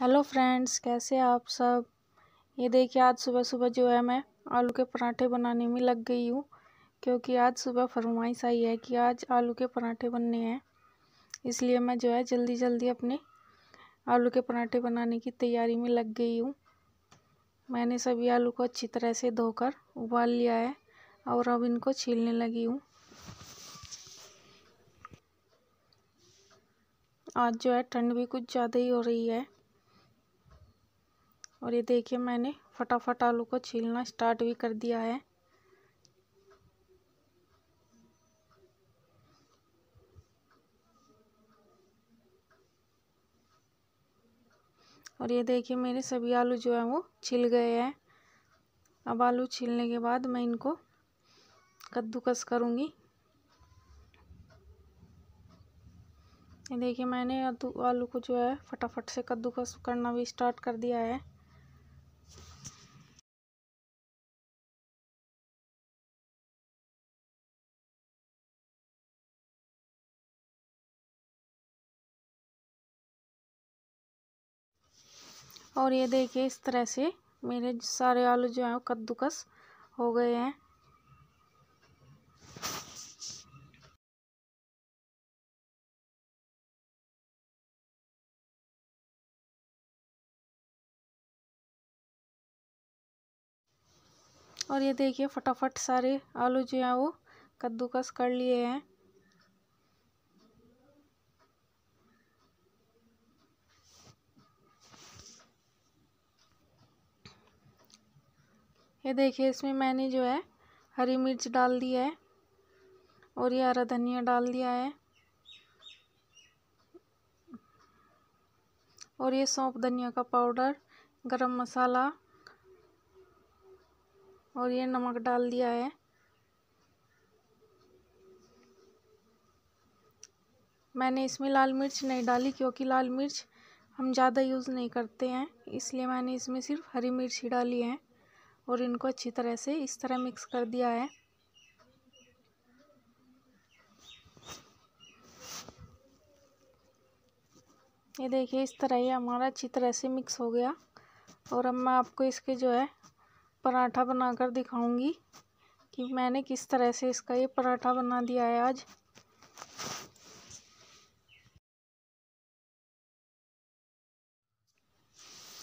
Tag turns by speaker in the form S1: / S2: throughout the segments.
S1: hello friends कैसे आप सब ये देखिए आज सुबह सुबह जो है मैं आलू के पराठे बनाने में लग गई हूँ क्योंकि आज सुबह फरमाइश आई है कि आज आलू के पराठे बनने हैं इसलिए मैं जो है जल्दी जल्दी अपने आलू के पराठे बनाने की तैयारी में लग गई हूँ मैंने सभी आलू को अच्छी तरह से धोकर उबाल लिया है और अब इनको छीलने लगी हूँ आज जो है ठंड भी कुछ ज़्यादा ही हो रही है और ये देखिए मैंने फटाफट आलू को छीलना स्टार्ट भी कर दिया है और ये देखिए मेरे सभी आलू जो है वो छिल गए हैं अब आलू छीलने के बाद मैं इनको कद्दूकस करूँगी ये देखिए मैंने आलू को जो है फटाफट से कद्दूकस करना भी स्टार्ट कर दिया है और ये देखिए इस तरह से मेरे सारे आलू जो हैं वो कद्दूकस हो गए हैं और ये देखिए फटाफट सारे आलू जो हैं वो कद्दूकस कर लिए हैं ये देखिए इसमें मैंने जो है हरी मिर्च डाल दिया है और ये हरा धनिया डाल दिया है और ये सौंप धनिया का पाउडर गरम मसाला और ये नमक डाल दिया है मैंने इसमें लाल मिर्च नहीं डाली क्योंकि लाल मिर्च हम ज़्यादा यूज़ नहीं करते हैं इसलिए मैंने इसमें सिर्फ हरी मिर्च ही डाली है और इनको अच्छी तरह से इस तरह मिक्स कर दिया है ये देखिए इस तरह ही हमारा अच्छी तरह से मिक्स हो गया और अब मैं आपको इसके जो है पराठा बनाकर दिखाऊंगी कि मैंने किस तरह से इसका ये पराठा बना दिया है आज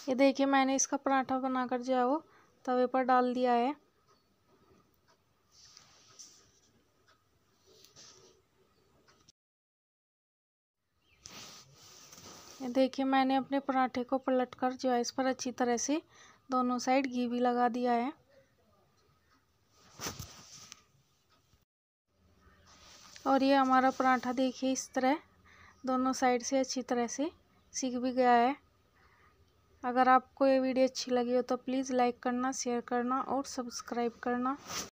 S1: ये देखिए मैंने इसका पराठा बनाकर जो है वो तवे पर डाल दिया है देखिए मैंने अपने पराठे को पलटकर जो है इस पर अच्छी तरह से दोनों साइड घी भी लगा दिया है और ये हमारा पराठा देखिए इस तरह दोनों साइड से अच्छी तरह से सीख भी गया है अगर आपको ये वीडियो अच्छी लगी हो तो प्लीज़ लाइक करना शेयर करना और सब्सक्राइब करना